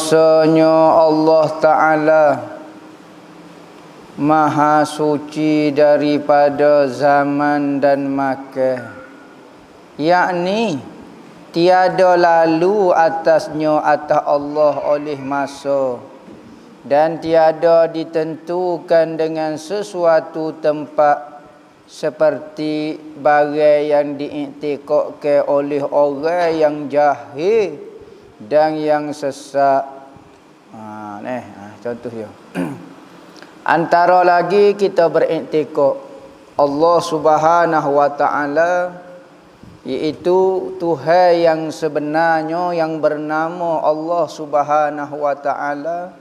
kuasanya Allah Ta'ala Maha suci daripada zaman dan makan Yakni Tiada lalu atasnya atas Allah oleh masa Dan tiada ditentukan dengan sesuatu tempat Seperti bagai yang diiktikokkan oleh orang yang jahil dan yang sesak ha, ni, eh, ha, contoh dia antara lagi kita beriktikok Allah subhanahu wa ta'ala iaitu Tuhan yang sebenarnya yang bernama Allah subhanahu wa ta'ala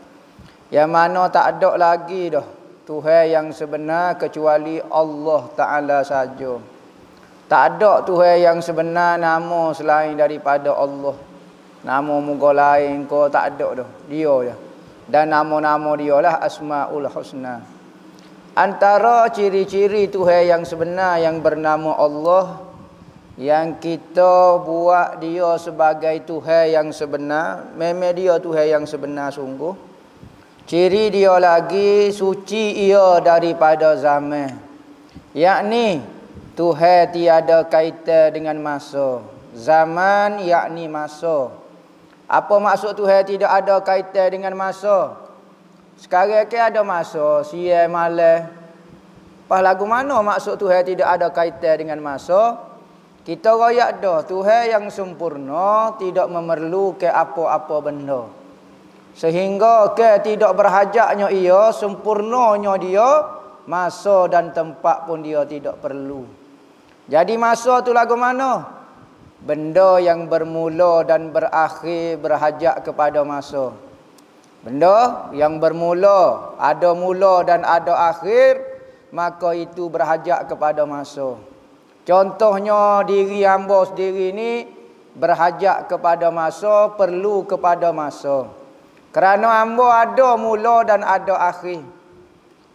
yang mana tak ada lagi dah Tuhan yang sebenar kecuali Allah Ta'ala saja. Tak ada Tuhan yang sebenar nama selain daripada Allah. Nama muka lain kau tak ada dah. Dia je. Dan nama-nama dia lah Asma'ul Husna. Antara ciri-ciri Tuhan yang sebenar yang bernama Allah. Yang kita buat dia sebagai Tuhan yang sebenar. Memang dia Tuhan yang sebenar sungguh. Ciri dia lagi suci ia daripada zaman. Yakni Tuhan tiada kaitan dengan masa. Zaman yakni masa. Apa maksud Tuhan tidak ada kaitan dengan masa? Sekarang ke kan ada masa, siang malam. Pas lagu mana maksud Tuhan tidak ada kaitan dengan masa? Kita royak dah, Tuhan yang sempurna tidak memerlukan apa-apa benda. Sehingga ke kan tidak berhajaknya ia, sempurnanya dia, masa dan tempat pun dia tidak perlu. Jadi masa tu lagu mana? benda yang bermula dan berakhir berhajak kepada masa benda yang bermula ada mula dan ada akhir maka itu berhajak kepada masa contohnya diri hamba sendiri ni berhajak kepada masa perlu kepada masa kerana hamba ada mula dan ada akhir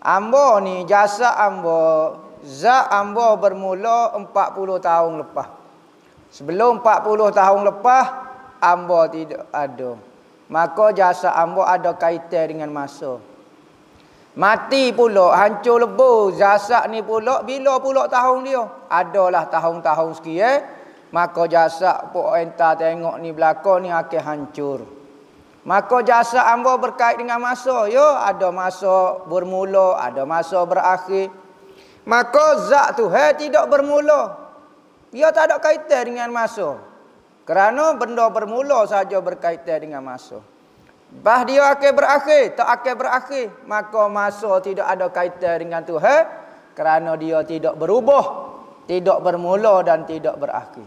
hamba ni jasa hamba zat hamba bermula 40 tahun lepas Sebelum 40 tahun lepas Amba tidak ada Maka jasa amba ada kaitan dengan masa Mati pula, hancur lebur Jasa ni pula, bila pula tahun dia Adalah tahun-tahun sekian eh? Maka jasa pun entah tengok ni belakang ni akhir hancur Maka jasa amba berkait dengan masa Yo, Ada masa bermula, ada masa berakhir Maka zat tu eh, tidak bermula dia tak ada kaitan dengan masa. Kerana benda bermula saja berkaitan dengan masa. Bah dia akan berakhir, tak akan berakhir. Maka masa tidak ada kaitan dengan Tuhan. Kerana dia tidak berubah. Tidak bermula dan tidak berakhir.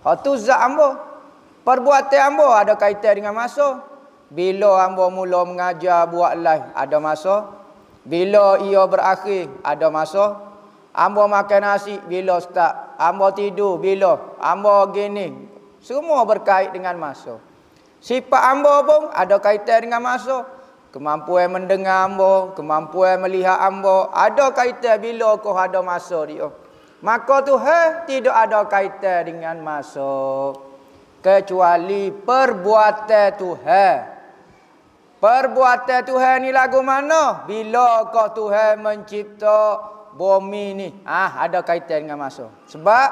Itu zat ambo. Perbuatan ambo ada kaitan dengan masa. Bila ambo mula mengajar buat live, ada masa. Bila ia berakhir, ada masa. Ambo makan nasi bila ustaz? Ambo tidur bila? Ambo gini. Semua berkait dengan masa. Sifat ambo pun ada kaitan dengan masa. Kemampuan mendengar ambo, kemampuan melihat ambo ada kaitan bila kau ada masa dia. Maka tu he tidak ada kaitan dengan masa. Kecuali perbuatan Tuhan. Perbuatan Tuhan ni lagu mana? Bila kau Tuhan mencipta bumi ni ah ha, ada kaitan dengan masa. Sebab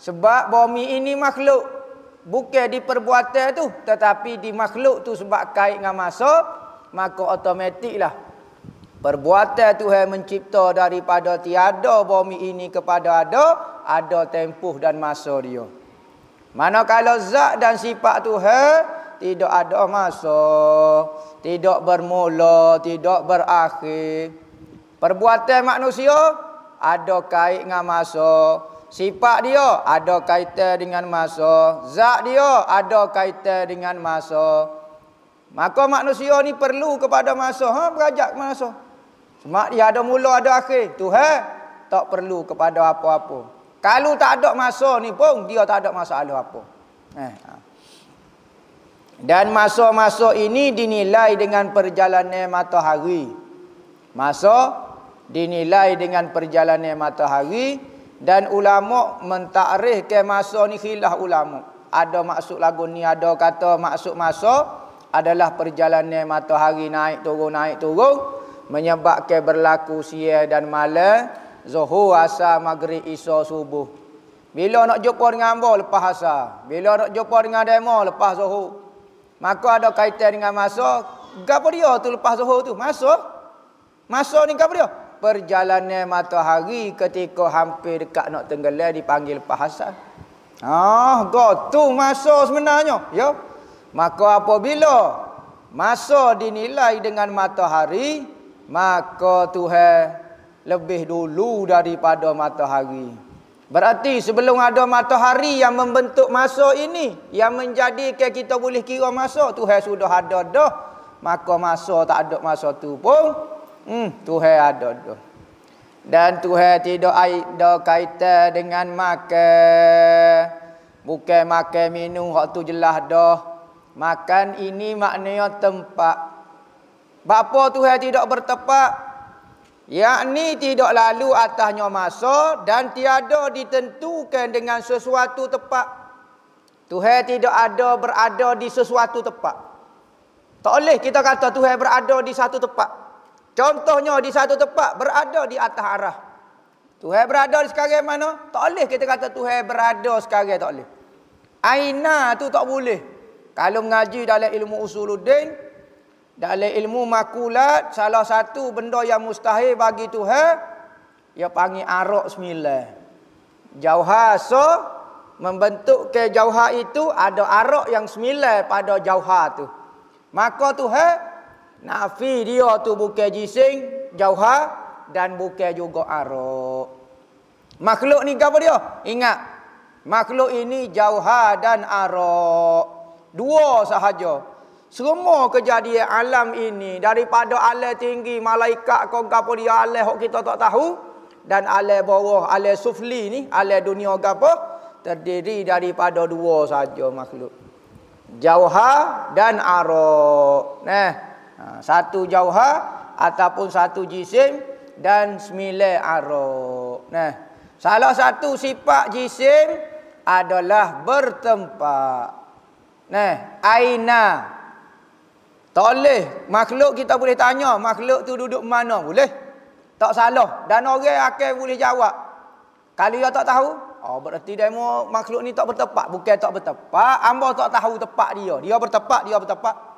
sebab bumi ini makhluk bukan di perbuatan tu tetapi di makhluk tu sebab kait dengan masa maka automatiklah perbuatan Tuhan mencipta daripada tiada bumi ini kepada ada ada tempuh dan masa dia. Manakala zat dan sifat Tuhan tidak ada masa, tidak bermula, tidak berakhir. Perbuatan manusia ada kait dengan masa. Sifat dia ada kaitan dengan masa. Zat dia ada kaitan dengan masa. Maka manusia ni perlu kepada masa. Ha, berajak ke masa. Semak dia ada mula, ada akhir. Tuhan tak perlu kepada apa-apa. Kalau tak ada masa ni pun, dia tak ada masalah apa. Eh, ha. Dan masa-masa ini dinilai dengan perjalanan matahari. Masa dinilai dengan perjalanan matahari dan ulama ke masa ni khilaf ulama. Ada maksud lagu ni ada kata maksud masa adalah perjalanan matahari naik turun naik turun menyebabkan berlaku siang dan malam, zuhur, asar, maghrib, isya, subuh. Bila nak jumpa dengan hamba lepas asar, bila nak jumpa dengan demo lepas zuhur. Maka ada kaitan dengan masa, gapo dia tu lepas zuhur tu? Masa? Masa ni gapo dia? perjalanan matahari ketika hampir dekat nak tenggelam dipanggil Pak Hasan. Ah, gotu masa sebenarnya, ya. Maka apabila masa dinilai dengan matahari, maka Tuhan lebih dulu daripada matahari. Berarti sebelum ada matahari yang membentuk masa ini, yang menjadikan kita boleh kira masa, Tuhan sudah ada dah. Maka masa tak ada masa tu pun Hmm, Tuhan ada tu. Dan Tuhan tidak ada kaitan dengan makan. Bukan makan minum, waktu jelah jelas dah. Makan ini maknanya tempat. Bapa Tuhan tidak bertepak Yakni tidak lalu atasnya masa dan tiada ditentukan dengan sesuatu tempat. Tuhan tidak ada berada di sesuatu tempat. Tak boleh kita kata Tuhan berada di satu tempat. Contohnya di satu tempat berada di atas arah. Tuhan berada di sekarang mana? Tak boleh kita kata Tuhan berada sekarang tak boleh. Aina tu tak boleh. Kalau mengaji dalam ilmu usuluddin, dalam ilmu makulat, salah satu benda yang mustahil bagi Tuhan, ia panggil arok sembilan. Jauha so, membentuk ke jauha itu, ada arok yang sembilan pada jauha tu. Maka Tuhan Nafi dia tu bukan jising, jauha dan bukan juga arok. Makhluk ni apa dia? Ingat. Makhluk ini jauha dan arok. Dua sahaja. Semua kejadian alam ini daripada alam tinggi malaikat kau gapo dia alam hok kita tak tahu dan alam bawah alam sufli ni alam dunia gapo terdiri daripada dua sahaja makhluk. jauha dan arok. Nah. Ha, satu jauha ataupun satu jisim dan semile arok. Nah, salah satu sifat jisim adalah bertempat. Nah, aina. boleh makhluk kita boleh tanya makhluk tu duduk mana boleh? Tak salah dan orang akan boleh jawab. Kalau dia tak tahu, oh berarti demo makhluk ni tak bertepat, bukan tak bertepat, hamba tak tahu tepat dia. Dia bertepat, dia bertepat.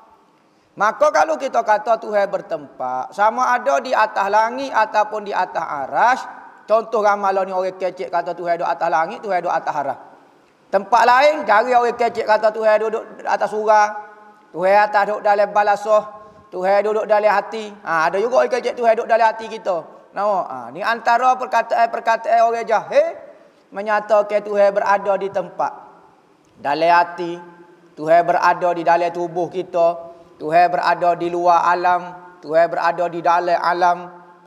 Maka kalau kita kata Tuhan bertempat, sama ada di atas langit ataupun di atas aras, contoh ramalan ni orang kecil kata Tuhan duduk atas langit, Tuhan duduk atas aras. Tempat lain, dari orang kecil kata Tuhan duduk atas surah, Tuhan atas duduk dalam balasoh, Tuhan duduk dalam hati. Ha, ada juga orang kecil Tuhan duduk dalam hati kita. Nama? Ha, ni antara perkataan-perkataan orang jahil, menyatakan Tuhan berada di tempat. Dalam hati, Tuhan berada di dalam tubuh Kita. Tuhan berada di luar alam, Tuhan berada di dalam alam.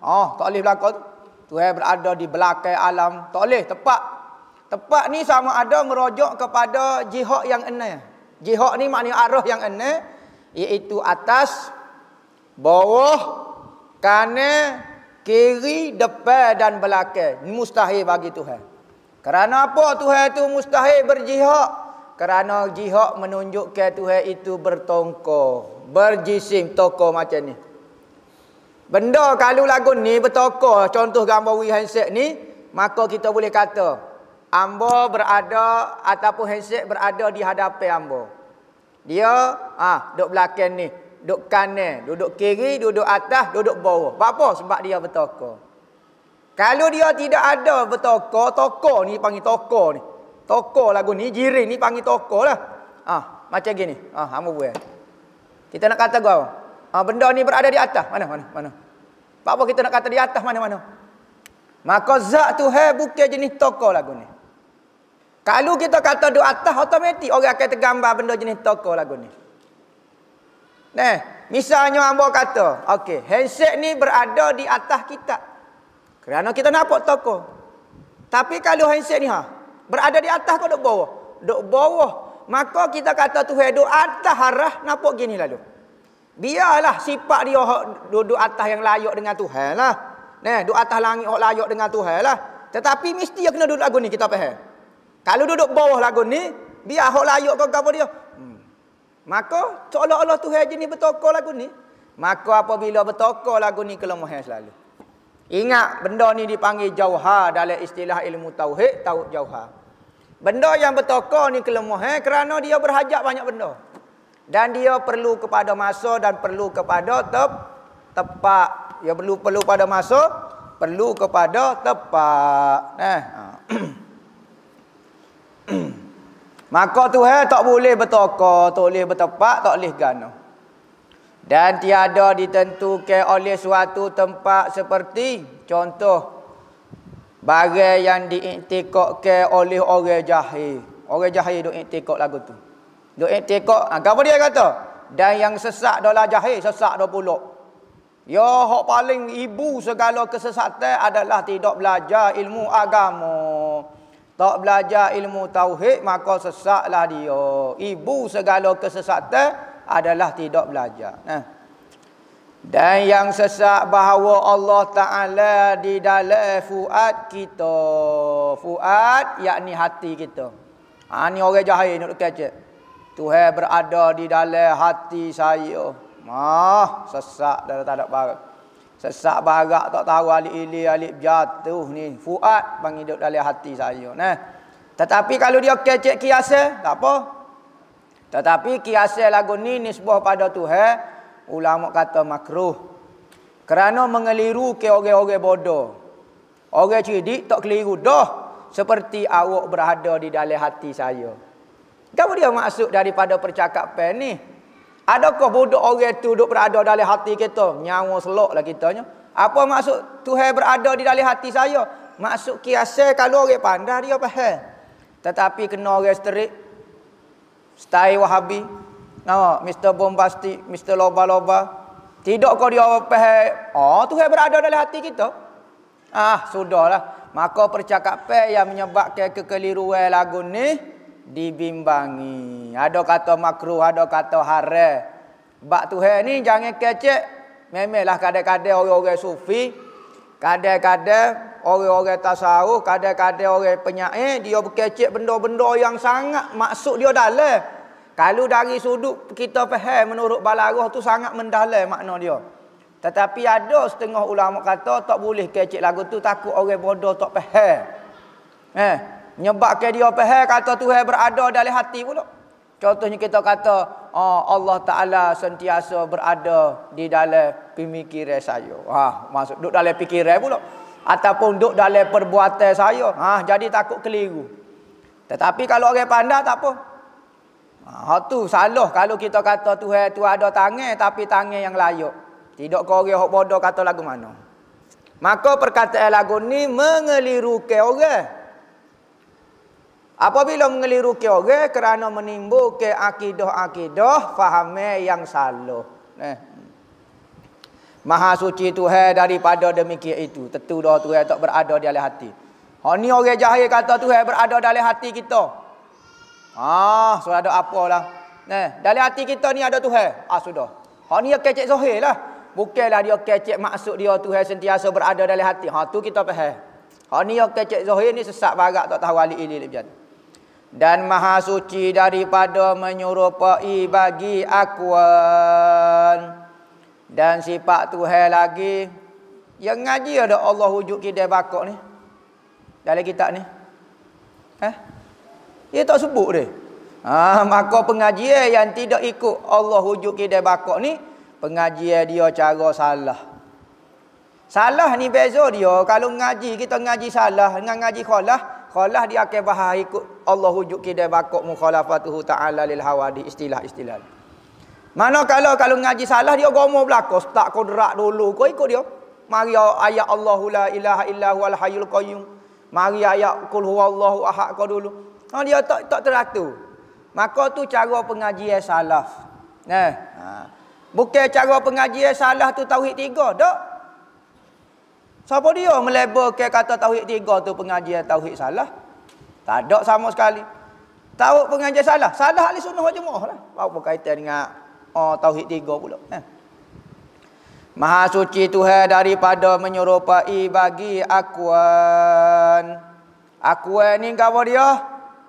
Oh, tak boleh berlaku Tuhan berada di belakang alam. Tak boleh, tepat. Tepat ni sama ada merujuk kepada jihad yang enak. Jihad ni maknanya arah yang enak. Iaitu atas, bawah, kanan, kiri, depan dan belakang. Mustahil bagi Tuhan. Kerana apa Tuhan itu mustahil berjihad? Kerana jihad menunjukkan Tuhan itu bertongkok. Berjisim toko macam ni. Benda kalau lagu ni bertoko contoh gambar wi handset ni maka kita boleh kata ambo berada ataupun handset berada di hadapan ambo. Dia ah ha, duduk belakang ni, duduk kanan, duduk kiri, duduk atas, duduk bawah. Apa sebab dia bertoko? Kalau dia tidak ada bertoko, toko ni panggil toko ni. Toko lagu ni jirin ni panggil toko lah. Ah ha, macam gini. Ah ha, ambo buat. Kita nak kata gua. Ha, benda ni berada di atas. Mana mana mana. Apa, apa kita nak kata di atas mana mana? Maka zat tu hai bukan jenis tokoh lagu ni. Kalau kita kata di atas otomatik orang akan tergambar benda jenis tokoh lagu ni. Neh, misalnya hamba kata, okey, handset ni berada di atas kita. Kerana kita nampak tokoh. Tapi kalau handset ni ha, berada di atas ke dok bawah? dok bawah maka kita kata Tuhan duduk atas arah nampak gini lalu. Biarlah sifat dia duduk atas yang layak dengan Tuhan lah. Nah, duduk atas langit yang layak dengan Tuhan lah. Tetapi mesti dia kena duduk lagu ni kita faham. Kalau duduk bawah lagu ni, biar hak layak kau kau dia. Hmm. Maka seolah-olah Tuhan jenis bertokoh lagu ni, maka apabila bertokoh lagu ni kelemahan selalu. Ingat benda ni dipanggil jauhar dalam istilah ilmu tauhid, tauhid jauhar. Benda yang bertokoh ni kelemah eh? kerana dia berhajat banyak benda. Dan dia perlu kepada masa dan perlu kepada tep, tepak Dia perlu perlu pada masa, perlu kepada tepak. Eh. Maka tu eh, tak boleh bertokoh, tak boleh bertepat, tak boleh gana. Dan tiada ditentukan oleh suatu tempat seperti contoh Barang yang ke oleh orang jahil. Orang jahil duk iktikok lagu tu. Duk iktikok, ha, apa dia kata? Dan yang sesak adalah jahil, sesak dua puluh. Ya, hak paling ibu segala kesesatan adalah tidak belajar ilmu agama. Tak belajar ilmu tauhid maka sesatlah dia. Ibu segala kesesatan adalah tidak belajar. Nah. Eh. Dan yang sesak bahawa Allah Ta'ala di dalam fuad kita. Fuad, yakni hati kita. Ha, ni orang jahil nak kaca. Tuhan berada di dalam hati saya. Mah, sesak dah tak ada barang. Sesak barak tak tahu alik ili alik jatuh ni. Fuad bang hidup dalam hati saya. Nah. Tetapi kalau dia kecek kiasa, tak apa. Tetapi kiasa lagu ni nisbah pada Tuhan ulama kata makruh kerana mengeliru ke orang-orang bodoh orang cerdik tak keliru doh seperti awak berada di dalam hati saya kamu dia masuk daripada percakapan ni adakah bodoh orang tu duduk berada dalam hati kita nyawa selok lah kitanya apa maksud Tuhan berada di dalam hati saya maksud kiasa kalau orang pandai dia faham tetapi kena orang seterik Stai Wahabi Nama Mr. Bombastik, Mr. Loba-Loba. Tidak kau dia apa? Oh, Tuhan berada dalam hati kita. Ah, sudahlah. Maka percakapan yang menyebabkan kekeliruan lagu ni dibimbangi. Ada kata makruh, ada kata haram. Bak Tuhan ni jangan kecek. Memelah kadang-kadang orang-orang sufi, kadang-kadang orang-orang tasawuf, kadang-kadang orang penyair dia berkecek benda-benda yang sangat maksud dia dalam. Kalau dari sudut kita faham menurut balaghah tu sangat mendalam makna dia. Tetapi ada setengah ulama kata tak boleh kecik lagu tu takut orang bodoh tak faham. Eh, nyebak ke dia faham kata Tuhan berada dalam hati pula. Contohnya kita kata oh, Allah Taala sentiasa berada di dalam pemikiran saya. Ha, masuk duduk dalam fikiran pula ataupun duduk dalam perbuatan saya. Ha, jadi takut keliru. Tetapi kalau orang pandai tak apa, Ha, ha tu salah kalau kita kata Tuhan tu ada tangan tapi tangan yang layak. Tidak kau orang hok bodoh kata lagu mana. Maka perkataan lagu ni mengelirukan orang. Apabila mengelirukan orang kerana menimbulkan akidah-akidah faham yang salah. Eh. Maha suci Tuhan daripada demikian itu. Tentu dah Tuhan tak berada di dalam hati. Ha ni orang jahil kata Tuhan berada dalam hati kita. Ah, so ada apa lah. Eh, dalam hati kita ni ada Tuhan. Ah, sudah. Hak ni kecik zohir lah. Bukanlah dia kecik maksud dia Tuhan sentiasa berada dalam hati. Ha, tu kita faham. Hak ni kecik zohir ni sesak barak tak tahu wali ini macam mana. Dan maha suci daripada menyerupai bagi akuan. Dan si Pak Tuhan lagi. Yang ngaji ada Allah wujud kita bakok ni. Dalam kitab ni. Eh? Ha? Dia tak sebut dia. Ha, maka pengajian yang tidak ikut Allah wujud kita bakok ni. Pengajian dia cara salah. Salah ni beza dia. Kalau ngaji kita ngaji salah. Dengan ngaji kholah. Kholah dia akan bahas ikut Allah wujud kita bakok mukhalafatuhu ta'ala lil hawadi. Istilah-istilah. Mana kalau kalau ngaji salah dia gomo belako tak kodrak dulu kau ikut dia. Mari ayat Allahu la ilaha illa huwal qayyum. Mari ayat kul huwallahu ahad kau dulu. Ha, dia tak tak teratur. Maka tu cara pengajian eh, salaf. Nah. Ha. Bukan cara pengajian eh, salah tu tauhid tiga, dak? Siapa dia melebarkan kata tauhid tiga tu pengajian eh, tauhid salah? Tak ada sama sekali. Tahu pengajian salah. Salah ahli sunnah wal jemaah lah. Bawa berkaitan dengan oh, tauhid tiga pula. Eh. Maha suci Tuhan daripada menyerupai bagi akuan. Akuan ni gawa dia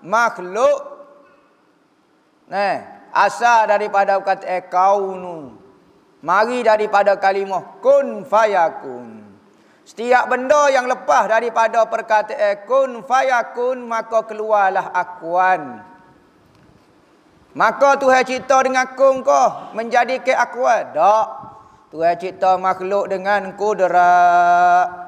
makhluk nah eh, asa daripada kata eh, kaunu mari daripada kalimah kun fayakun setiap benda yang lepas daripada perkataan eh, kun fayakun maka keluarlah akuan maka Tuhan cipta dengan kun ko menjadi ke akuan dak Tuhan cipta makhluk dengan kudrat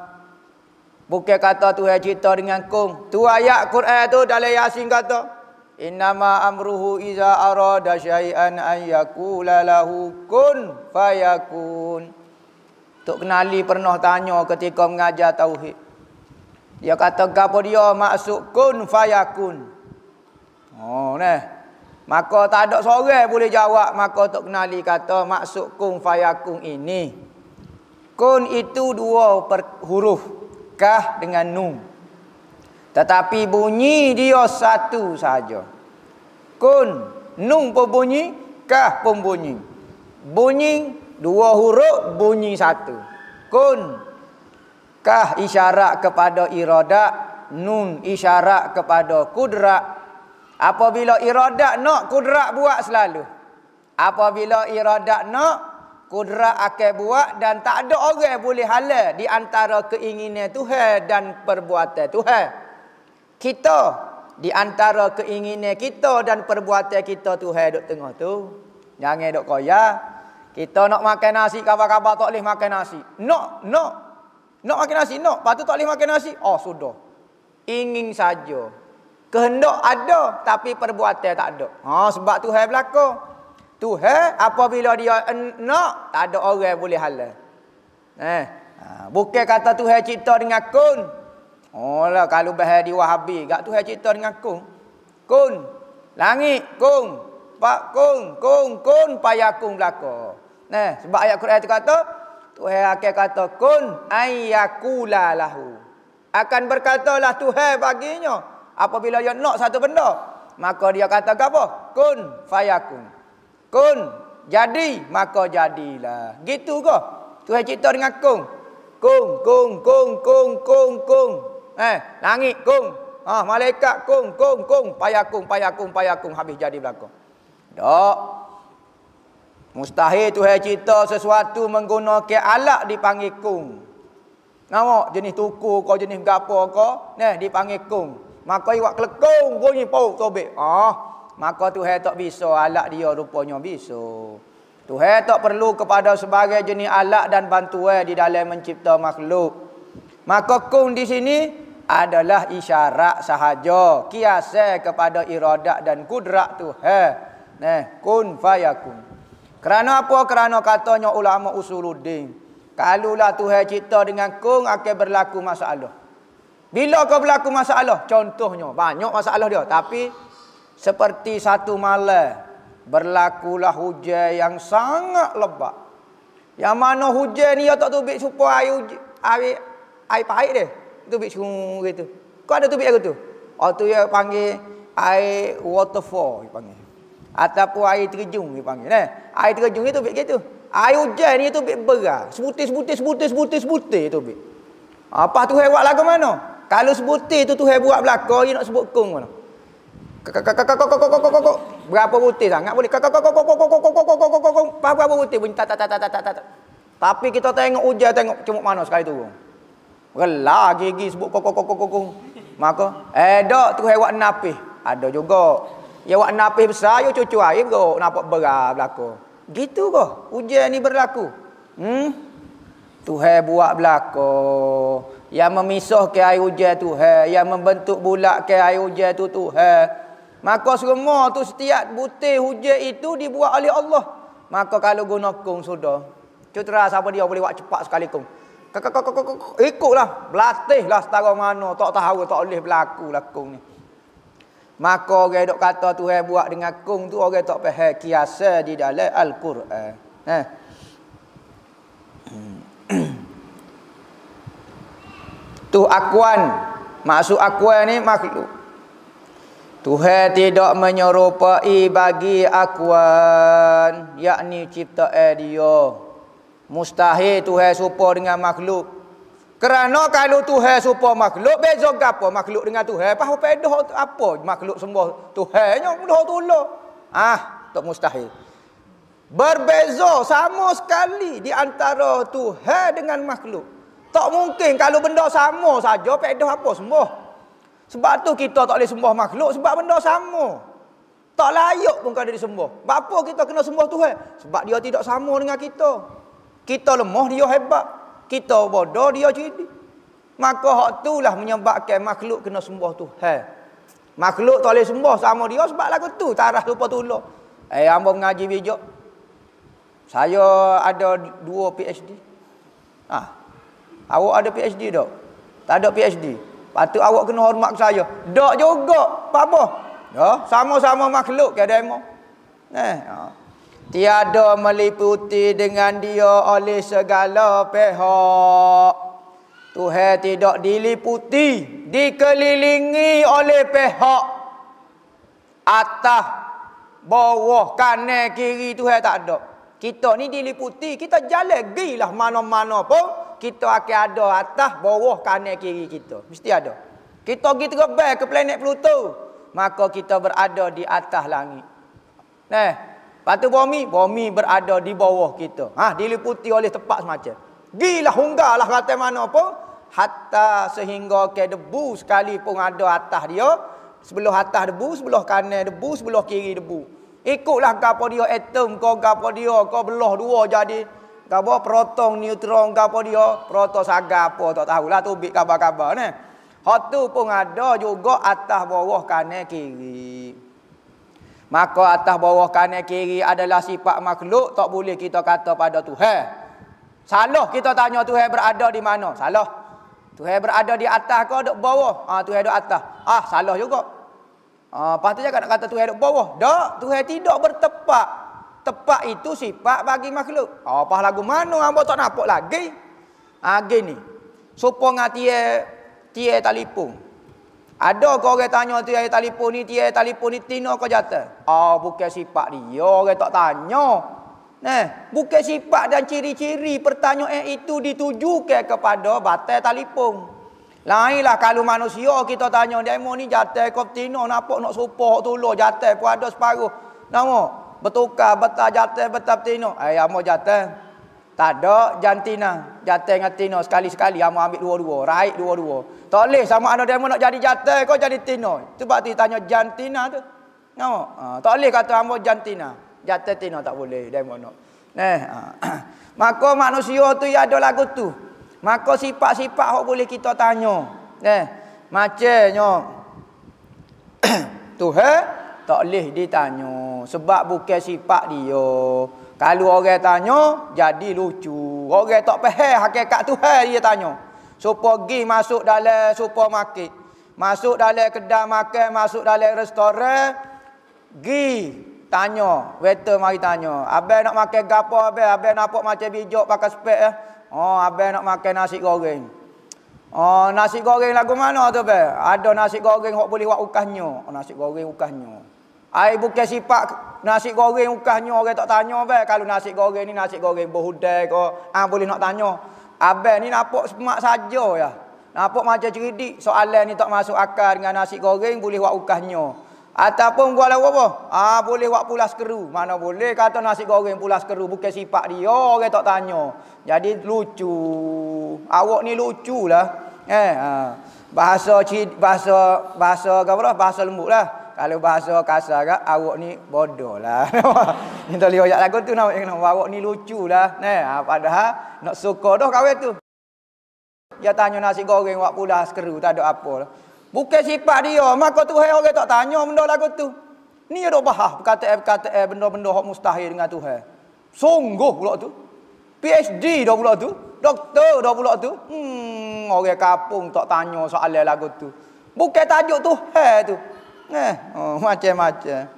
Bukan kata Tuhan cerita dengan kong. Tu ayat Quran tu dalam Yasin kata. Innama amruhu iza arada syai'an an yakula lahu kun fayakun. Tok kenali pernah tanya ketika mengajar tauhid. Dia kata gapo dia maksud kun fayakun. Oh neh. Maka tak ada seorang boleh jawab maka tok kenali kata maksud kun fayakun ini. Kun itu dua huruf kah dengan nun tetapi bunyi dia satu saja kun nun pun bunyi kah pun bunyi bunyi dua huruf bunyi satu kun kah isyarat kepada iradah nun isyarat kepada kudrat apabila iradah nak kudrat buat selalu apabila iradah nak kudrat akan buat dan tak ada orang boleh halal di antara keinginan Tuhan dan perbuatan Tuhan. Kita di antara keinginan kita dan perbuatan kita Tuhan duduk tengah tu. Jangan duduk koyak. Kita nak makan nasi, kabar-kabar tak boleh makan nasi. No, no. Nak makan nasi, no. Lepas tu tak boleh makan nasi. Oh, sudah. Ingin saja. Kehendak ada, tapi perbuatan tak ada. oh sebab tu hai Tuhan apabila dia nak tak ada orang yang boleh halang. Eh, ha, bukan kata Tuhan cipta dengan kun. Oh lah, kalau bahas di Wahabi, gak Tuhan cipta dengan kun. Kun. Langit kun. Pak kun, kun, kun payakun belaka. Nah, eh, sebab ayat Quran itu kata Tuhan akan kata kun ayakula lahu. Akan berkatalah Tuhan baginya apabila dia nak satu benda. Maka dia kata apa? Kun fayakun. Kun jadi maka jadilah. Gitu ke? Tuhan cipta dengan kung. Kung, kung, kung, kung, kung, kung. Eh, langit kung. Ha, ah, malaikat kung, kung, kung, payah kung, payah kung, payah kung habis jadi berlaku. Dok. Mustahil Tuhan cipta sesuatu menggunakan alat dipanggil kung. Nama jenis tuku kau jenis gapo kau, neh dipanggil kung. Maka iwak kelekung bunyi pau tobek. Ah. Oh maka Tuhan tak bisa alat dia rupanya bisa. Tuhan tak perlu kepada sebagai jenis alat dan bantuan di dalam mencipta makhluk. Maka kun di sini adalah isyarat sahaja kiasa kepada iradak dan kudrak Tuhan. Nah, kun fayakun. Kerana apa? Kerana katanya ulama usuluddin. Kalulah Tuhan cipta dengan kun akan berlaku masalah. Bila kau berlaku masalah? Contohnya, banyak masalah dia. Tapi seperti satu malam berlakulah hujan yang sangat lebat. Yang mana hujan ni dia tak tubik supo air air air pahit dia. Tubik sungai gitu. Kau ada tubik aku tu? Oh tu dia panggil air waterfall dia panggil. Ataupun air terjun dia panggil eh. Air terjun itu tubik gitu. Air hujan ni tubik berah. Sebutir sebutir sebutir sebutir sebutir tubik. Apa tu hewat lagu mana? Kalau sebutir tu Tuhan buat belakang, dia nak sebut kong mana? Berapa butir sangat boleh? Berapa butir bunyi? Tapi kita tengok ujar tengok cemuk mana sekali tu. Relah gigi sebut kok Maka eh tu hewan napih. Ada juga. Ya napih besar yo cucu air bro nampak berat belako. Gitu ke ujian ni berlaku? Hmm. Tuhan buat belako. Yang memisahkan air hujan tu ha, yang membentuk bulat ke air hujan tu tu ha. Maka semua tu setiap butir hujan itu dibuat oleh Allah. Maka kalau guna kong sudah. Cutera siapa dia boleh buat cepat sekali kong. Ikutlah. Berlatihlah setara mana. Tak tahu tak boleh berlaku lah kong ni. Maka orang yang kata tu yang buat dengan kong tu. Orang tak faham kiasa di dalam Al-Quran. Eh. tu akuan. Maksud akuan ni makhluk. Tuhan tidak menyerupai bagi akuan yakni cipta eh, dia. Mustahil Tuhan serupa dengan makhluk. Kerana kalau Tuhan serupa makhluk, beza gapo makhluk dengan Tuhan? Apa pedah apa makhluk semua Tuhan yang mudah tolong. Ah, tak mustahil. Berbeza sama sekali di antara Tuhan dengan makhluk. Tak mungkin kalau benda sama saja pedah apa semua. Sebab tu kita tak boleh sembah makhluk sebab benda sama. Tak layak pun kau sembah. Apa kita kena sembah Tuhan? Sebab dia tidak sama dengan kita. Kita lemah, dia hebat. Kita bodoh, dia cerdik. Maka hak itulah menyebabkan makhluk kena sembah Tuhan. Makhluk tak boleh sembah sama dia sebab lagu tu tarah tu tulah. Eh hamba mengaji bijak. Saya ada dua PhD. Ah. Awak ada PhD tak? Tak ada PhD. Patu awak kena hormat saya. Dak juga. Apa apa? Ya, sama-sama makhluk ke demo. Eh, ya. Tiada meliputi dengan dia oleh segala pihak. Tuhan tidak diliputi, dikelilingi oleh pihak. Atas, bawah, kanan, kiri Tuhan tak ada. Kita ni diliputi, kita jalan gilah mana-mana pun kita akan ada atas bawah kanan kiri kita. Mesti ada. Kita pergi terbang ke planet Pluto, maka kita berada di atas langit. Nah, patu bumi, bumi berada di bawah kita. Ha, diliputi oleh tempat semacam. Gilah hunggalah kata mana pun hatta sehingga ke debu sekali pun ada atas dia. Sebelah atas debu, sebelah kanan debu, sebelah kiri debu. Ikutlah gapo dia atom, kau gapo dia, kau belah dua jadi Gapo proton, neutron, gapo dia, proton saga apa tak tahulah tu bib kabar-kabar ni. Hak tu pun ada juga atas bawah kane kiri. Maka atas bawah kane kiri adalah sifat makhluk tak boleh kita kata pada Tuhan. Salah kita tanya Tuhan berada di mana? Salah. Tuhan berada di atas ke di bawah? Ah ha, Tuhan di atas. Ah salah juga. Ah ha, patutnya kan nak kata Tuhan di bawah. Dak, Tuhan tidak bertepat tepat itu sifat bagi makhluk. Apa ha, oh, lagu mana hamba tak nampak lagi? Ha gini. Supo ngatie tie telefon. Ada ke orang tanya tie telefon ni tie telefon ni tino ke jata? Oh bukan sifat dia orang tak tanya. Nah, bukan sifat dan ciri-ciri pertanyaan itu ditujukan kepada batal telefon. Lainlah kalau manusia kita tanya demo ni jatuh ke tino nampak nak supo tolong jatuh pun ada separuh. Nama bertukar betah jatuh betah betino eh, ai amo jatuh tak ada jantina jatuh dengan tino sekali-sekali amo ambil dua-dua raik dua-dua tak boleh sama ada demo nak jadi jatuh kau jadi tino tu pasti tanya jantina tu no uh, ha, tak boleh kata amo jantina jatuh tino tak boleh demo nak Nah, eh, ha. maka manusia tu ya ada lagu tu. Maka sifat-sifat hok boleh kita tanya. Nah, eh, macamnya Tuhan tak boleh ditanya sebab bukan sifat dia kalau orang tanya jadi lucu orang tak faham hakikat Tuhan dia tanya siapa pergi masuk dalam supermarket masuk dalam kedai makan masuk dalam restoran gi tanya waiter mari tanya abang nak makan gapo abang abang nampak macam bijak pakai spek eh? oh abang nak makan nasi goreng Oh, nasi goreng lagu mana tu, Bel? Ada nasi goreng yang boleh buat ukahnya. Oh, nasi goreng ukahnya. Air bukan sifat nasi goreng ukahnya orang tak tanya bel. Kalau nasi goreng ni nasi goreng berhudai ke. Ah boleh nak tanya. Abel ni nampak semak saja ya. Nampak macam ceridik. Soalan ni tak masuk akal dengan nasi goreng boleh buat ukahnya. Ataupun gua lawa apa? Ah boleh buat pulas keru. Mana boleh kata nasi goreng pulas keru bukan sifat dia orang tak tanya. Jadi lucu. Awak ni lucu lah. Eh, ah. bahasa bahasa bahasa gapalah bahasa lembutlah kalau bahasa kasar kak, awak ni bodoh lah. ni lihat boleh lagu tu, nak kena, awak ni lucu lah. Ne, ha, padahal nak suka dah kawin tu. Dia tanya nasi goreng, awak pula askeru, tak ada apa lah. Bukan sifat dia, maka tu hai orang tak tanya benda lagu tu. Ni ada bahas perkataan-perkataan benda-benda yang mustahil dengan Tuhan. Sungguh pula tu. PhD dah pula tu. Doktor dah pula tu. Hmm, orang kapung tak tanya soalan lagu tu. Bukan tajuk tu, hai tu. Eh, oh, macam-macam.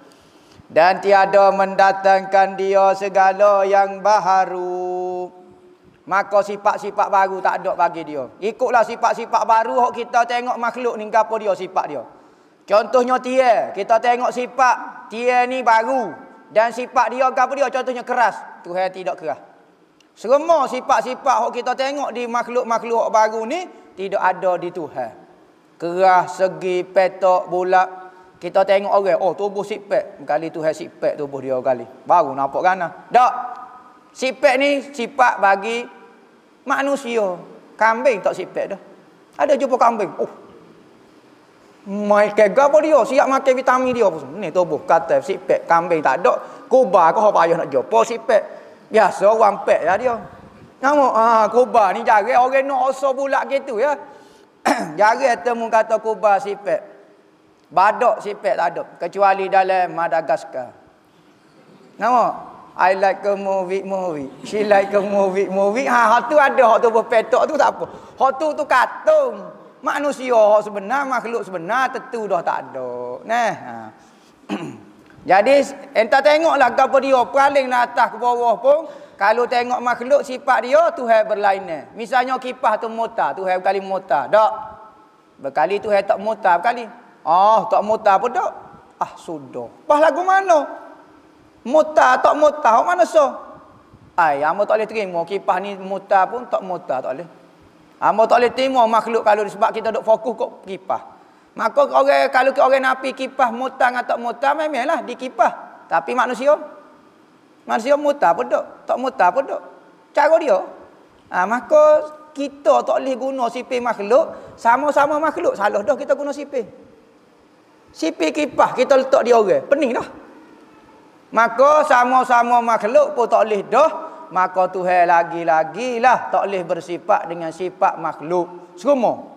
Dan tiada mendatangkan dia segala yang baharu. Maka sifat-sifat baru tak ada bagi dia. Ikutlah sifat-sifat baru hok kita tengok makhluk ni apa dia sifat dia. Contohnya tie, kita tengok sifat tie ni baru dan sifat dia apa dia contohnya keras. Tuhan tidak keras. Semua sifat-sifat hok kita tengok di makhluk-makhluk baru ni tidak ada di Tuhan. Keras, segi, petok, bulat, kita tengok orang, oh tubuh sipek. Kali tu hai sipek tubuh dia kali. Baru nampak kanan. Tak. Sipek ni sifat bagi manusia. Kambing tak sipek dah. Ada jumpa kambing. Oh. Maikai gapa dia. Siap makan vitamin dia. Ni tubuh kata sipek. Kambing tak ada. Kubah kau payah nak jumpa sipek. Biasa orang pek lah dia. Nama, ah, ha, kubah ni jari orang nak osa pula gitu ya. jari temu kata kubah sipek. Badak sifat tak ada. Kecuali dalam Madagaskar. Nampak? I like a movie, movie. She like a movie, movie. Ha, hak tu ada, hak tu berpetok tu tak apa. Hak tu tu katung. Manusia hak sebenar, makhluk sebenar, tentu dah tak ada. Nah. Ha. Jadi, entah tengoklah kapa dia peraling lah atas ke bawah pun. Kalau tengok makhluk sifat dia, tu hai berlainan. Misalnya kipas tu muta, tu hai kali muta. Tak. Berkali tu hai tak muta, Berkali. Ah, tak mutah pun dok? Ah, sudah. Pas lagu mana? Mutah tak mutah mana so? Ai, amo tak boleh terima kipah ni mutah pun tak mutah tak boleh. Amo tak boleh terima makhluk kalau sebab kita dok fokus kok kipah. Maka orang kalau ke orang napi kipah mutah atau tak mutah memang lah di kipah. Tapi manusia manusia mutah pun dok? Tak mutah pun dok? Cara dia. Ah, maka kita tak boleh guna sipir makhluk, sama-sama makhluk salah dah kita guna sipir. Sipi kipah kita letak di orang. Pening dah. Maka sama-sama makhluk pun tak boleh dah. Maka Tuhan lagi lah, tak boleh bersifat dengan sifat makhluk. Semua.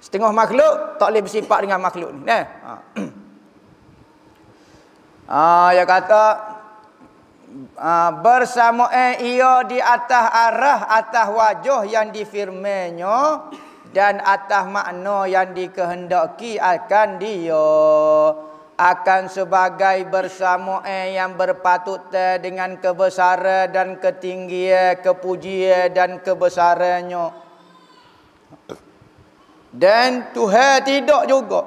Setengah makhluk tak boleh bersifat dengan makhluk ni. Nah. Ha. ya kata ha, bersama eh, ia di atas arah atas wajah yang difirmenya dan atas makna yang dikehendaki akan dia akan sebagai bersama eh, yang berpatut eh, dengan kebesaran dan ketinggian eh, kepujian dan kebesarannya dan Tuhan tidak juga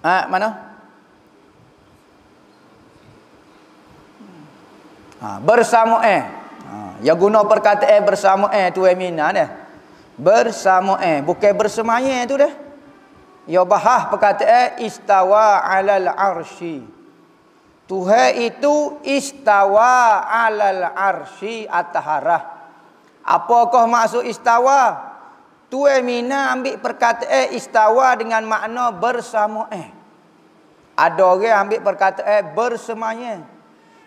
ha, mana ha, bersama eh ha, yang guna perkataan bersama eh tu eminah dia eh? bersama eh bukan bersemaya tu dah ya bahah perkataan eh, istawa alal arsy Tuhan itu istawa alal arsy ataharah apakah maksud istawa Tuhan mina ambil perkataan eh, istawa dengan makna bersama eh ada orang ambil perkataan eh, bersemaya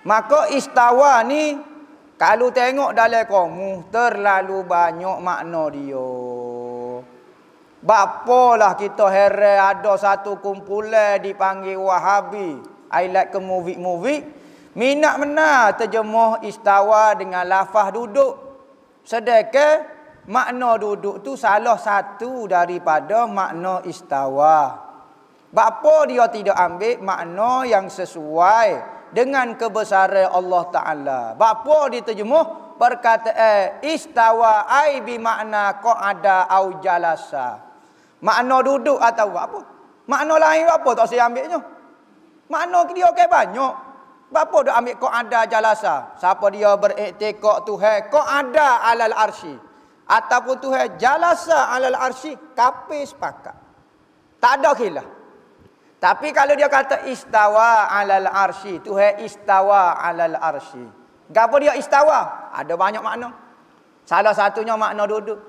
maka istawa ni kalau tengok dalam kamu terlalu banyak makna dia. Bapalah kita here ada satu kumpulan dipanggil Wahabi. I like ke movie movie. Minat mana terjemah istawa dengan lafaz duduk. Sedekah makna duduk tu salah satu daripada makna istawa. Bapa dia tidak ambil makna yang sesuai dengan kebesaran Allah Taala. Bapa diterjemuh perkataan eh, istawa ai bi makna qa'ada au jalasa. Makna duduk atau apa? Makna lain apa tak saya ambilnya? Makna dia ke banyak. Bapa dok ambil qa'ada jalasa? Siapa dia beriktikad Tuhan qa'ada alal arsy ataupun Tuhan jalasa alal arsy kafir sepakat. Tak ada khilaf. Tapi kalau dia kata istawa alal arsy, Tuhan istawa alal arsy. Gapo dia istawa? Ada banyak makna. Salah satunya makna duduk.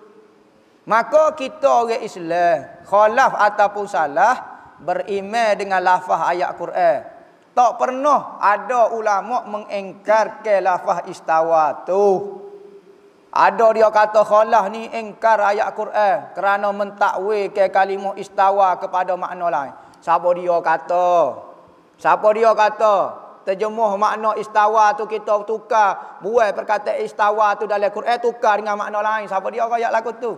Maka kita orang Islam khalaf ataupun salah berime dengan lafaz ayat Quran. Tak pernah ada ulama mengingkar ke lafaz istawa tu. Ada dia kata khalaf ni ingkar ayat Quran kerana mentakwil ke kalimah istawa kepada makna lain. Siapa dia kata? Siapa dia kata? Terjemuh makna istawa tu kita tukar. Buat perkata istawa tu dalam Quran tukar dengan makna lain. Siapa dia kaya laku tu?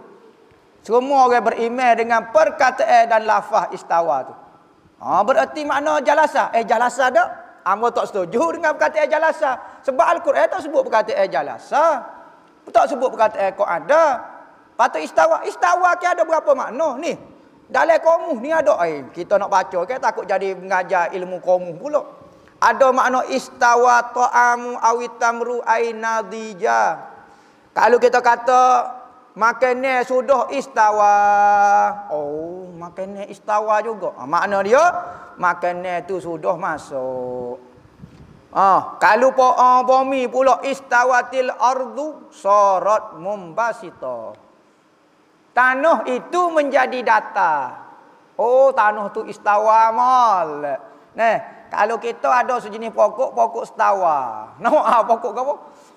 Semua orang berimeh dengan perkataan dan lafaz istawa tu. Ha, bererti makna jalasa. Eh jalasa tak? Amba tak setuju dengan perkataan jalasa. Sebab Al-Quran tak sebut perkataan jalasa. Tak sebut perkataan kau ada. Patut istawa. Istawa ke ada berapa makna? Ni. Dalam komuh ni ada eh, Kita nak baca kan takut jadi mengajar ilmu komuh pula. Ada makna istawa ta'amu awitamru aina dija. Kalau kita kata makannya sudah istawa. Oh, makannya istawa juga. Ha, makna dia makannya tu sudah masuk. Ah, ha, kalau po'a ah, bumi pula istawatil ardu sarat mumbasita. Tanah itu menjadi data. Oh, tanah tu istawa mal. Nah, kalau kita ada sejenis pokok, pokok setawa. Nama ah, pokok apa?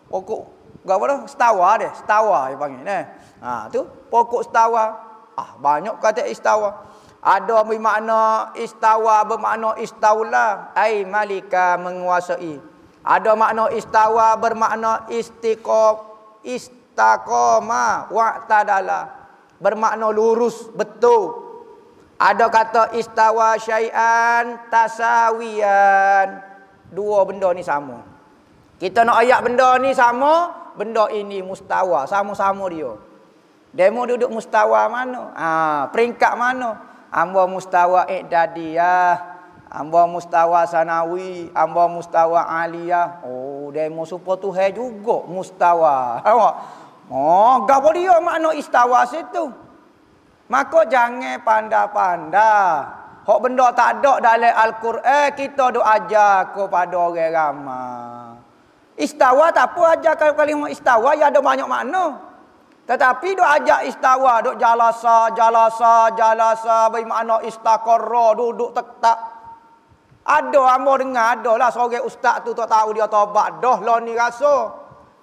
Pokok apa dah? Setawa dia. Setawa dia panggil. Nah, ha, tu pokok istawa. Ah, banyak kata istawa. Ada bermakna istawa bermakna istaula. Ai malika menguasai. Ada makna istawa bermakna istiqom. Istakoma wa tadalah bermakna lurus betul ada kata istawa syai'an tasawiyan dua benda ni sama kita nak ayat benda ni sama benda ini mustawa sama-sama dia demo duduk mustawa mana ha peringkat mana Amba mustawa iqdadiyah amba mustawa sanawi amba mustawa aliyah oh demo supo tu juga mustawa Oh, gak Gabriel makna istawa situ. Maka jangan panda panda, hok benda tak ada dalam Al-Quran kita duk ajar kepada orang ramai. Istawa tak apa ajar kalau kali istawa ya ada banyak makna. Tetapi duk ajar istawa do jalasa jalasa jalasa bagi makna istaqarra duduk tetap. Ada ambo dengar ada lah seorang ustaz tu tak tahu dia tobat dah lah ni rasa.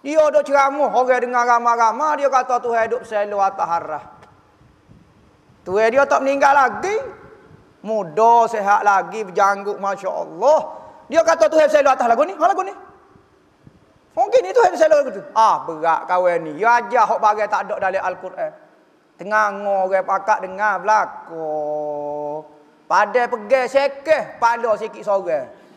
Dia ada ceramah orang dengan ramah-ramah dia kata Tuhan hidup selalu atas arah. Tuhan dia tak meninggal lagi. Muda sehat lagi berjanggut masya-Allah. Dia kata Tuhan selalu atas lagu ni. Ha lagu ni. Mungkin itu Tuhan selalu lagu tu. Ah berat kawan ni. Dia ya ajar hok bagai tak ada dalam al-Quran. Tengah ngor orang pakak dengar belako. Padai pegang sekeh, pala sikit sorang.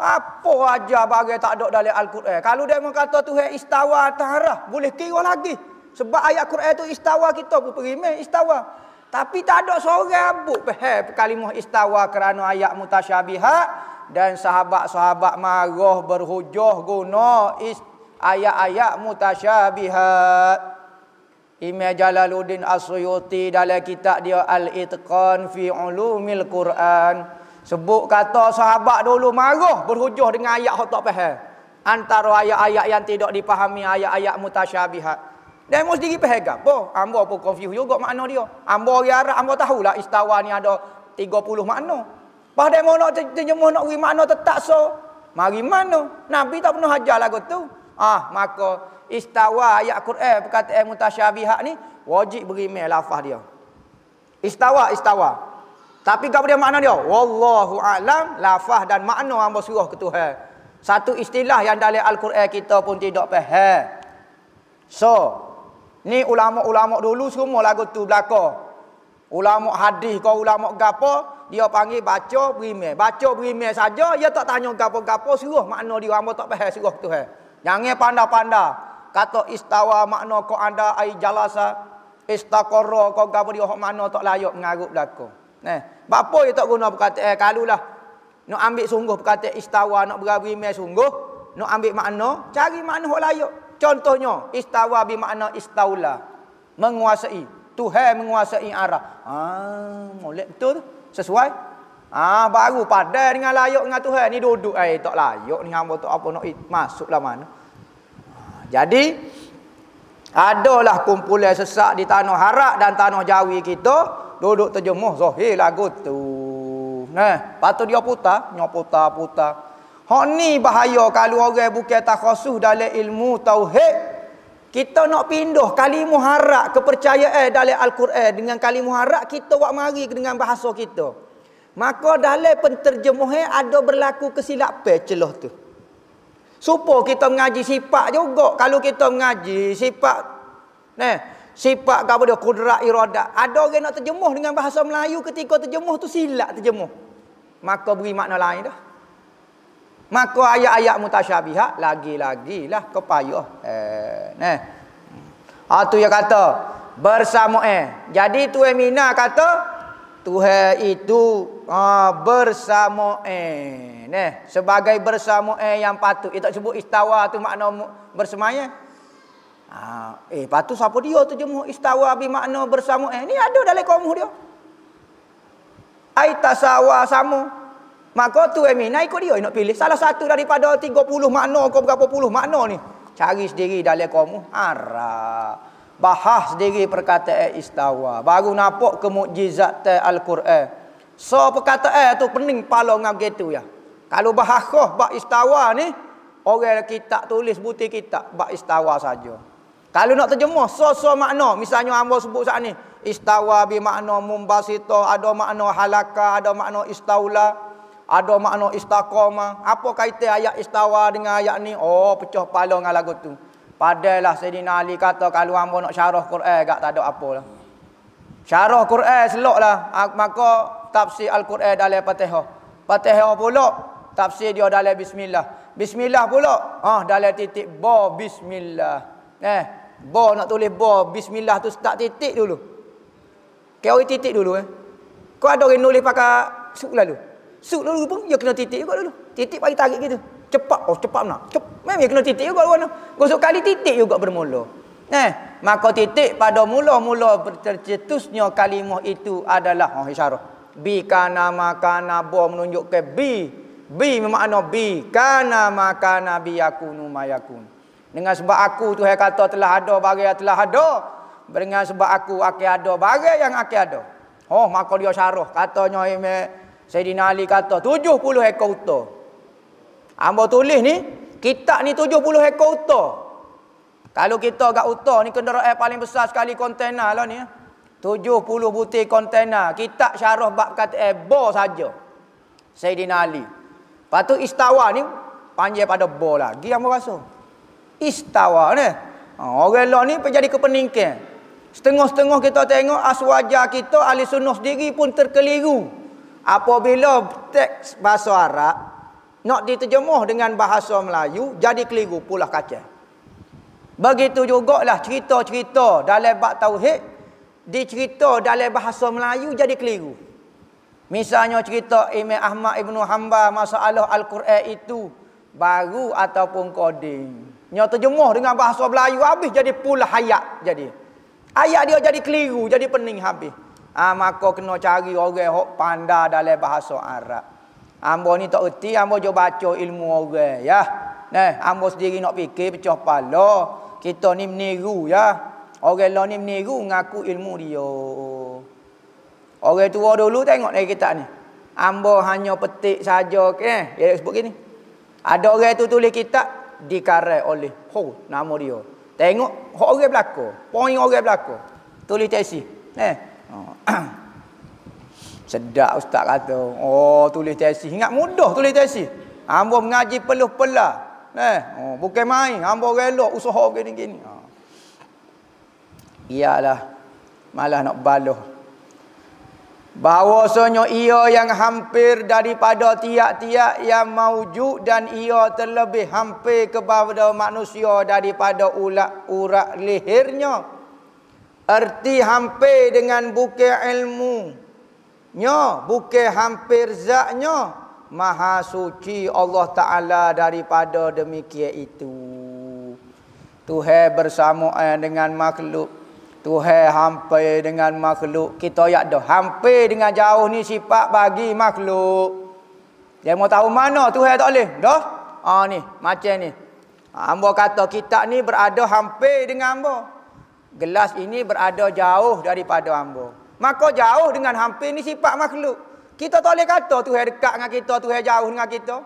Apa aja bagi tak ada dalam Al-Quran. Kalau dia mengkata tu hai istawa tarah. Boleh kira lagi. Sebab ayat Quran itu istawa kita pun perima istawa. Tapi tak ada seorang abuk. Hai kalimah istawa kerana ayat mutasyabihat. Dan sahabat-sahabat marah berhujuh guna ayat-ayat mutasyabihat. Ima Jalaluddin Asyuti dalam kitab dia Al-Itqan fi Ulumil Quran. Sebut kata sahabat dulu marah berhujuh dengan ayat hak tak faham. Antara ayat-ayat yang tidak dipahami ayat-ayat mutasyabihat. Dan mesti pergi faham apa? Ambo pun confuse juga makna dia. Ambo yang Arab ambo tahulah istawa ni ada 30 makna. Padahal mau nak terjemah nak bagi makna tetap so. Mari mana? Nabi tak pernah ajar lagu tu. Ah, maka istawa ayat Quran perkataan mutasyabihat ni wajib beri melafah dia. Istawa, istawa. Tapi kau dia makna dia? Wallahu a'lam lafaz dan makna hamba suruh ke Tuhan. Satu istilah yang dalam al-Quran kita pun tidak faham. So, ni ulama-ulama dulu semua lagu tu belaka. Ulama hadis kau ulama gapo, dia panggil baca berime. Baca berime saja, dia tak tanya gapo-gapo suruh makna dia hamba tak faham suruh ke Tuhan. Jangan pandai-pandai. Kata istawa makna kau anda ai jalasa istaqarra kau gapo dia hok mana tak layak mengarut belakang. Nah, eh, apa dia tak guna perkataan eh, kalulah. Nak ambil sungguh perkataan istawa, nak berawi mai sungguh, nak ambil makna, cari makna hak layak. Contohnya, istawa bi makna istaula. Menguasai, Tuhan menguasai arah. Ah, molek betul tu. Sesuai. Ah, baru padan dengan layak dengan Tuhan. Ni duduk eh tak layak ni hamba tak apa nak masuklah mana. Ha, jadi adalah kumpulan sesak di tanah harap dan tanah jawi kita duduk terjemuh zahir lagu tu. Nah, patu dia putar, nyoputar putar. Hak ni bahaya kalau orang bukan takhasuh dalam ilmu tauhid. Kita nak pindah kalimah harap kepercayaan dalam al-Quran dengan kalimah harap kita buat mari dengan bahasa kita. Maka dalam penterjemahan ada berlaku kesilapan celah tu. Supo kita mengaji sifat juga kalau kita mengaji sifat. Nah, sifat apa dia kudrat iradat ada orang nak terjemuh dengan bahasa Melayu ketika terjemuh tu silap terjemuh maka beri makna lain dah maka ayat-ayat mutasyabihat lagi lagi lah kepayuh eh nah ha tu yang kata bersama eh jadi tu Emina kata Tuhan itu ah, bersama eh nah sebagai bersama eh yang patut dia tak sebut istawa tu makna bersemayam Ha, eh, lepas siapa dia tu jemu istawa bimakna bersama. Eh, ni ada dalam kaum dia. Aitasawa sama. Maka tu Amy, nak ko dia nak pilih. Salah satu daripada 30 makna kau berapa puluh makna ni. Cari sendiri dalam kaum Arah. Bahas sendiri perkataan eh, istawa. Baru nampak kemujizat Al-Quran. So perkataan eh, tu pening pala dengan gitu ya. Kalau bahas kau bak istawa ni. Orang kita tulis butir kita bak istawa saja. Kalau nak terjemah so-so makna, misalnya ambo sebut saat ni, istawa bi makna mumbasita, ada makna halaka, ada makna istaula, ada makna istakoma. Apa kaitan ayat istawa dengan ayat ni? Oh, pecah kepala dengan lagu tu. Padahlah Sayyidina Ali kata kalau ambo nak syarah Quran gak tak ada apa lah. Syarah Quran seloklah. Ah, maka tafsir Al-Quran dalam pateho. Pateho pula tafsir dia dalam bismillah. Bismillah pula. Ah, dalam titik bo bismillah. Eh, Ba nak tulis ba bismillah tu start titik dulu. Kau titik dulu eh. Kau ada orang nulis pakai suk lalu. Suk lalu pun dia kena titik juga dulu. Titik bagi tarik gitu. Cepat oh cepat nak. Cep memang kena titik juga warna. Gosok kali titik juga bermula. Eh, maka titik pada mula-mula tercetusnya kalimah itu adalah oh isyarah. Bi kana makana ba ke bi. Bi memang bi kana maka nabi yakunu mayakun. Dengan sebab aku Tuhan kata telah ada barang yang telah ada. Dengan sebab aku akan ada barang yang akan ada. Oh maka dia syarah katanya ime Sayyidina Ali kata 70 ekor uta. Ambo tulis ni kita ni 70 ekor uta. Kalau kita agak uta ni kenderaan paling besar sekali kontena lah ni. 70 ya. butir kontena. kita syarah bab kata eh, bo saja. Sayyidina Ali. Lepas tu istawa ni panggil pada bo lagi hamba rasa istawa ni. Ha, orang lah ni jadi kepeningkan. Setengah-setengah kita tengok aswaja kita ahli sunnah sendiri pun terkeliru. Apabila teks bahasa Arab nak diterjemah dengan bahasa Melayu jadi keliru pula kacau. Begitu jugalah cerita-cerita dalam bab tauhid dicerita dalam bahasa Melayu jadi keliru. Misalnya cerita Imam Ahmad Ibn Hanbal masalah Al-Quran itu baru ataupun koding. Nyo terjemuh dengan bahasa Melayu habis jadi pula hayat jadi. Ayat dia jadi keliru, jadi pening habis. Ha, maka kena cari orang yang pandai dalam bahasa Arab. Ambo ni tak erti, ambo jo baca ilmu orang ya. Neh ambo sendiri nak fikir pecah pala. Kita ni meniru ya. Orang lain ni meniru ngaku ilmu dia. Orang tua dulu tengok dari kita ni. Ambo hanya petik saja ke, eh, dia sebut gini. Ada orang tu tulis kitab, Dikare oleh ho nama dia. Tengok hok orang belaka, poin orang belaka. Tulis tesis. Eh. Oh, Sedak ustaz kata. Oh, tulis tesis. Ingat mudah tulis tesis. Hamba mengaji peluh pela. Eh, oh, bukan main. Hamba relok usaha gini-gini. Ha. Iyalah. Malah nak baloh. Bahawasanya ia yang hampir daripada tiak-tiak yang maujud dan ia terlebih hampir kepada manusia daripada urat lehernya. Erti hampir dengan buke ilmu. Nya buke hampir zatnya. Maha suci Allah Ta'ala daripada demikian itu. Tuhai bersamaan eh, dengan makhluk. Tuhan hampir dengan makhluk. Kita ayat dah. Hampir dengan jauh ni sifat bagi makhluk. Dia mau tahu mana Tuhan tak boleh. Dah? Ha ni. Macam ni. Ah, hamba kata kita ni berada hampir dengan ambo Gelas ini berada jauh daripada hamba. Maka jauh dengan hampir ni sifat makhluk. Kita tak boleh kata Tuhan dekat dengan kita. Tuhan jauh dengan kita.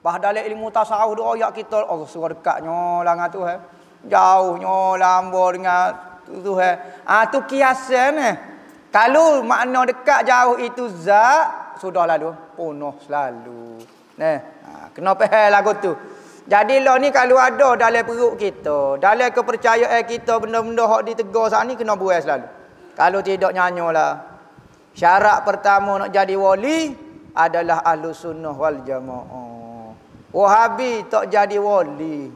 Padahal ilmu tasawuf doa ayat kita. Oh, suruh dekatnya lah dengan Tuhan. Jauhnya lah hamba dengan Zuhair. Eh. Ah tu kiasan ni. Eh. Kalau makna dekat jauh itu za, sudahlah tu. Punuh selalu. Neh, ha, kena faham lagu tu. Jadi lah ni kalau ada dalam perut kita, dalam kepercayaan kita benda-benda hak ditegur saat ni kena buai selalu. Kalau tidak nyanyolah. Syarat pertama nak jadi wali adalah ahlu sunnah wal jamaah. Wahabi tak jadi wali.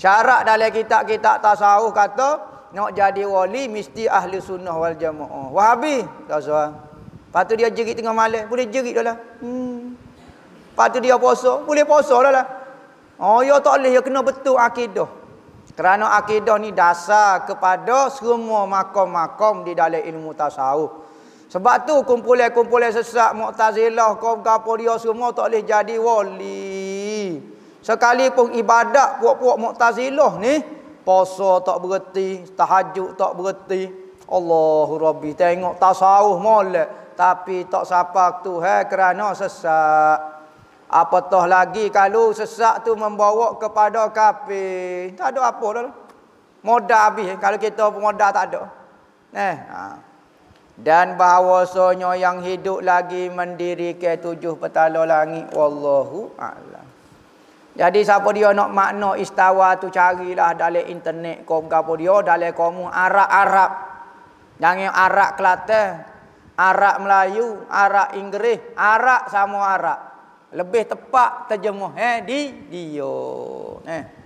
Syarat dalam kitab-kitab tasawuf kata, nak jadi wali mesti ahli sunnah wal jamaah. Wahabi, tuan-tuan. Lepas dia jerit tengah malam, boleh jerit dah lah. Hmm. Lepas dia puasa, boleh puasa dah lah. Oh, ya tak boleh, ya kena betul akidah. Kerana akidah ni dasar kepada semua makam-makam di dalam ilmu tasawuf. Sebab tu kumpulan-kumpulan sesak, mu'tazilah, kaum dia semua tak boleh jadi wali. Sekalipun ibadat puak-puak mu'tazilah ni, Poso tak berhenti, tahajud tak berhenti. Allahu Rabbi, tengok tasawuf molek tapi tak siapa tu ha kerana sesak. Apatah lagi kalau sesak tu membawa kepada kafe. Tak ada apa dah. Modal habis kalau kita pun modal tak ada. Eh, ha. Dan bahawasanya yang hidup lagi mendiri ke tujuh petala langit. Wallahu a'lam. Jadi siapa dia nak makna istawa tu carilah dalam internet kau gapo dia dalam kamu Arab-Arab. yang Arab Kelate, Arab Melayu, Arab Inggeris, Arab sama Arab. Lebih tepat terjemuh eh di dia. Eh.